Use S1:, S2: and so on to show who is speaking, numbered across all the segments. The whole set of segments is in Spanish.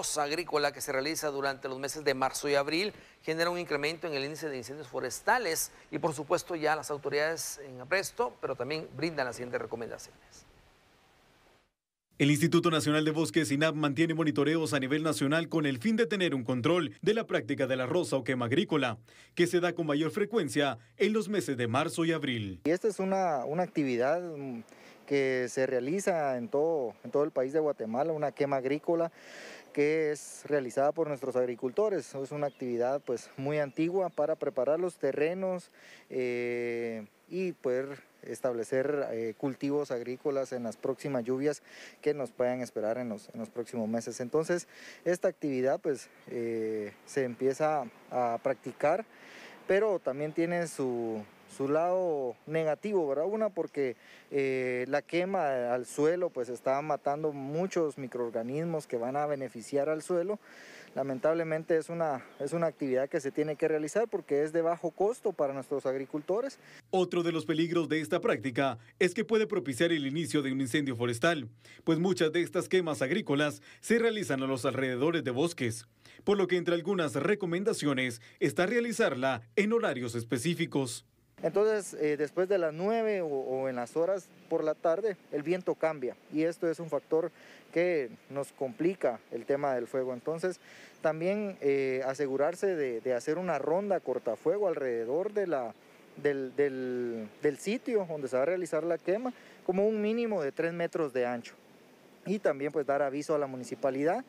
S1: rosa agrícola que se realiza durante los meses de marzo y abril genera un incremento en el índice de incendios forestales y por supuesto ya las autoridades en apresto, pero también brindan las siguientes
S2: recomendaciones. El Instituto Nacional de Bosques INAP mantiene monitoreos a nivel nacional con el fin de tener un control de la práctica de la rosa o quema agrícola, que se da con mayor frecuencia en los meses de marzo y abril.
S3: Y esta es una, una actividad mm, que se realiza en todo, en todo el país de Guatemala, una quema agrícola que es realizada por nuestros agricultores. Es una actividad pues muy antigua para preparar los terrenos eh, y poder establecer eh, cultivos agrícolas en las próximas lluvias que nos puedan esperar en los, próximos meses. Entonces, esta actividad pues eh, se empieza a practicar, pero también tiene su, su lado negativo, ¿verdad? Una porque eh, la quema al suelo pues está matando muchos microorganismos que van a beneficiar al suelo. Lamentablemente es una, es una actividad que se tiene que realizar porque es de bajo costo para nuestros agricultores.
S2: Otro de los peligros de esta práctica es que puede propiciar el inicio de un incendio forestal, pues muchas de estas quemas agrícolas se realizan a los alrededores de bosques, por lo que entre algunas recomendaciones está realizarla en horarios específicos.
S3: Entonces, eh, después de las 9 o, en las horas por la tarde, el viento cambia y esto es un factor que nos complica el tema del fuego. Entonces, también eh, asegurarse de, hacer una ronda cortafuego alrededor de del, del, sitio donde se va a realizar la quema, como un mínimo de 3 metros de ancho. Y también pues dar aviso a la municipalidad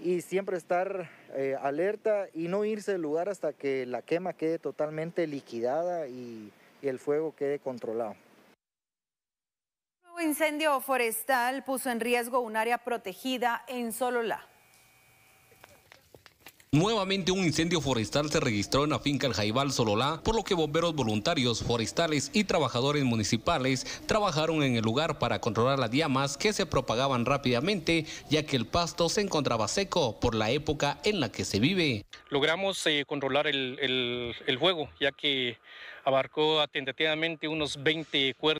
S3: y siempre estar eh, alerta y no irse del lugar hasta que la quema quede totalmente liquidada y, el fuego quede controlado.
S2: Un incendio forestal puso en riesgo un área protegida en Sololá.
S1: Nuevamente un incendio forestal se registró en la finca El Jaibal Sololá, por lo que bomberos voluntarios, forestales y trabajadores municipales trabajaron en el lugar para controlar las llamas que se propagaban rápidamente, ya que el pasto se encontraba seco por la época en la que se vive. Logramos eh, controlar el, juego, fuego, ya que abarcó atentativamente unos 20 cuerpos